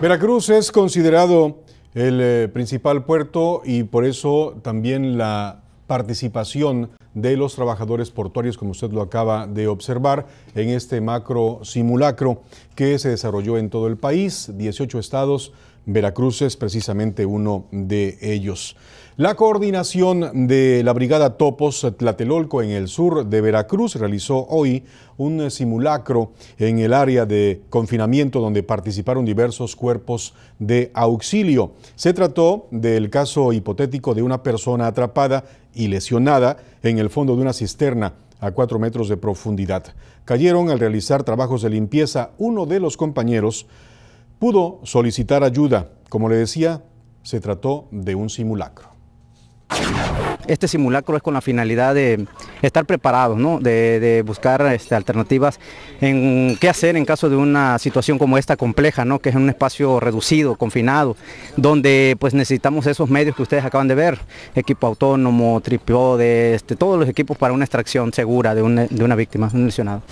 Veracruz es considerado el eh, principal puerto y por eso también la participación de los trabajadores portuarios, como usted lo acaba de observar, en este macro simulacro que se desarrolló en todo el país, 18 estados, Veracruz es precisamente uno de ellos. La coordinación de la Brigada Topos Tlatelolco en el sur de Veracruz realizó hoy un simulacro en el área de confinamiento donde participaron diversos cuerpos de auxilio. Se trató del caso hipotético de una persona atrapada y lesionada en el fondo de una cisterna a cuatro metros de profundidad. Cayeron al realizar trabajos de limpieza uno de los compañeros pudo solicitar ayuda. Como le decía, se trató de un simulacro. Este simulacro es con la finalidad de estar preparados, de, buscar este, alternativas en qué hacer en caso de una situación como esta compleja, ¿no? que es un espacio reducido, confinado, donde pues necesitamos esos medios que ustedes acaban de ver, equipo autónomo, tripodes, este, todos los equipos para una extracción segura de una, de víctima, un lesionado.